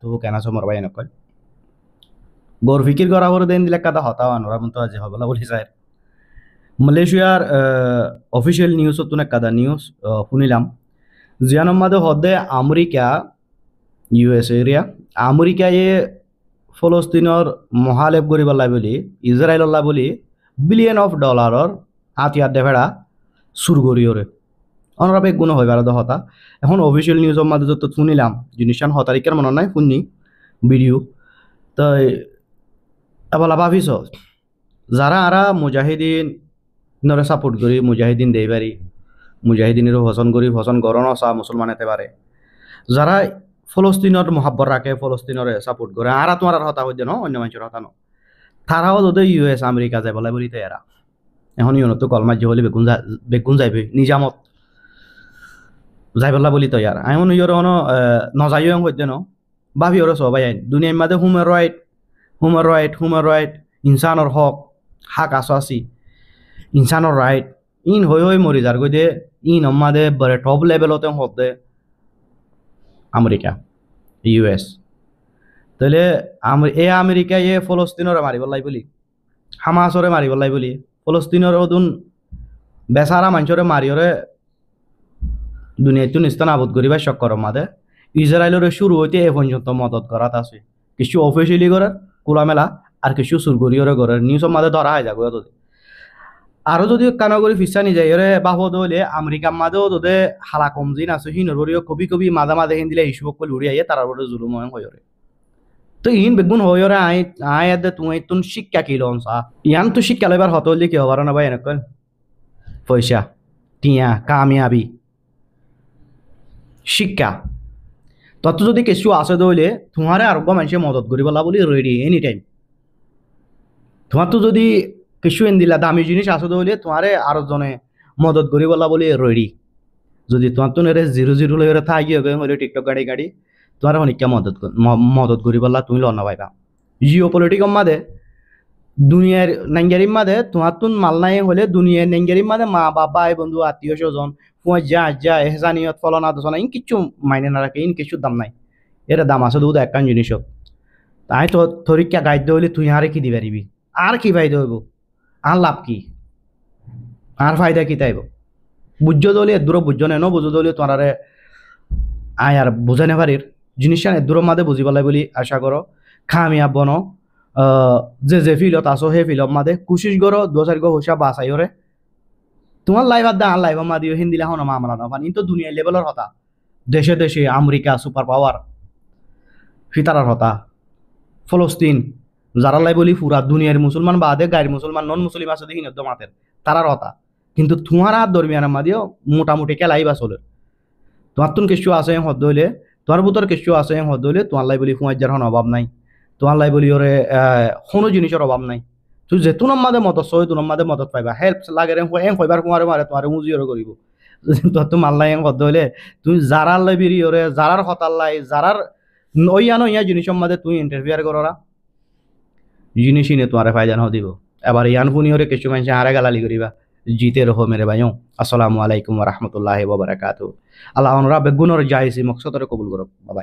tu kana so marwa yana kol gor fikir gora wor den dilak kada hota wan ora munto aje habala boli মালয়েশিয়ার official news তুনে কাদা news শুনিলাম জিয়ানম্মাদে হদে America US area আমেরিকায়ে ফলস্তিনৰ মহালেপ কৰিবলা বুলি ইজৰাইললা বুলি বিলিয়ন অফ ডলাৰৰ হাতিয়াৰ দেভেৰা চুৰ কৰিয়ৰে অনরাবে গুণ হয় বারো হতা এখন অফিসিয়াল নিউজের মাঝে যত শুনিলাম জিনিসান হ তারিখের মনে নাই শুনি ভিডিও তাই এবার ভাবিছ যারা আরা মুজাহিদিন নরে সাপোর্ট করি মুজাহিদিন দেই পারি মুজাহিদিনেরও হসন করি হসন গরণ আসা মুসলমান এতে পারে যারা ফলস্তিনের মহাব্বর রাখে ফলস্তিনরে সাপোর্ট করে আরা তোমার আর হতা হইতে ন অন্য মানুষের হতা ন তারাও যদি ইউএস আমেরিকা যায় বলে বলি তো এরা এখন ইউনতো কলমার যে হলে বেগুন যা বেগুন যাইবে নিজামত যাই পেলা বলি তো ইয়ার আমি মনে অন নজাইও অং কইতে ন ভাবি ওর সবাই আইন দুনিয়ার মাঝে hmm right hmm right hmm right ইনসানর হক হাক আসো আসি ইনসানর রাইট ইন হই হই মরি যার গে দে ইন দে বড় টপ লেভেলতে দে আমেরিকা ইউএস তাহলে এ আমেরিকা এ ফলস্তিনরে মারি পেলাই বলি হামাসরে মারি পেলাই বলি ফলস্তিনের অদুন বেচারা মানুষরে মারিওরে দুনিয়াতুন স্থানাবোধ করিবার সক্ষম মাদে ইসরায়েলের শুরু হইতে এ পর্যন্ত মদত করাত আছে কিছু অফিসিয়ালি করার মেলা আর কিছু সুরগরিয়রে করার নিউজ মাদে ধরা হয়ে যাগো তোদের আরো যদি কানাগরি ফিসানি যায় এরে বাহদ হলে আমেরিকার মাদেও তোদের হালা কম জিন আছে হিনর বড়িও কবি কবি মাদে মাদে হিন দিলে ইস্যু সকল উড়ি আইয়ে তারার বড় জুলুম হয়ে ওরে তো ইন বেগুন হয়ে ওরে আই আই আদে তুই তুন শিক্ষা কি লন সা ইয়ান তো শিক্ষা লেবার হত হলে কি হবার না ভাই এনেকল পয়সা টিয়া কামিয়াবি শিক্ষা তত যদি কিছু আছে ধৰিলে তোমাৰে আৰোগ্য মানুহে মদত কৰিব পেলা বুলি ৰৈ দিয়ে এনি টাইম তোমাৰতো যদি কিছু এন দিলা দামী জিনিস আছে ধৰিলে তোমাৰে আৰু জনে মদত কৰিব পেলা বুলি ৰৈ দি যদি তোমাৰতো নেৰে জিৰো জিৰো লৈ থাই হ'লে টিকটক গাড়ী গাড়ী তোমাৰ শনিকা মদত মদত কৰিব পেলা তুমি লন নাপাইবা জিঅ' পলিটিকম মাদে দুনিয়ার নাঙ্গারির মাদে তোমার তুন মাল নাই হলে দুনিয়ার নাঙ্গারির মাদে মা বাবা বন্ধু আত্মীয় স্বজন কুয়া যা যা এহসানিয়ত ফলনা দোষনা ইন কিছু মাইনে না রাখে ইন কিছু দাম নাই এর দাম আছে দুধ একখান জিনিস হোক তাই তো থরিকা গাইড হলে তুই আর কি দিবে পারিবি আর কি ভাই দেব আর লাভ কি আর ফায়দা কি তাইব বুঝ্য দলে দূর বুঝ্য নেন বুঝো দলি তোমার আয় আর বুঝে নেভারির জিনিসটা দূর মাদে বুঝিব বলি আশা করো খামিয়া বনো যে যে ফিলত আছো সেই ফিলত মাদে কোশিশ করো দু চারি গো হুসা বাসাই ওরে তোমার লাইভ আদা দা লাইভ মা দিও হিন্দি লাহন মা আমরা না কিন্তু দুনিয়া লেভেলের হতা দেশে দেশে আমেরিকা সুপার পাওয়ার ফিতারার হতা ফলস্তিন যারা লাই বলি পুরা দুনিয়ার মুসলমান বাদে গায়ের মুসলমান নন মুসলিম আছে দেখি একদম মাতে তারার হতা কিন্তু তোমার আর দরমিয়ান মা দিও মোটামুটি কেলাই বা চলে তোমার তুন কিছু আছে হদ হইলে তোমার বুতর কিছু আছে হদ হইলে তোমার লাই বলি ফুয়ার যার অভাব নাই তো আল্লাহ বলি ওরে কোনো জিনিসের অভাব নাই তুই যে তোর মাদে মত সই তোর মাদে মদত পাইবা হেল্প লাগে রে এম কইবার কুমারে মারে তোমার মুজিয়র করিব তোর তো মাল্লাই এম কদ হইলে তুই যারার লাই বিরি ওরে যারার লাই যারার নইয়া নইয়া জিনিসের মাদে তুই ইন্টারভিয়ার করা জিনিসই নে তোমারে ফায়দা না দিব এবার ইয়ান ফুনি ওরে কিছু মানুষ আরে গালালি করিবা জিতে রহ মেরে ভাইও আসসালামু আলাইকুম রহমতুল্লাহ বাবার কাত আল্লাহ অনুরা বেগুনর জাইসি মকসদরে কবুল করব বাবা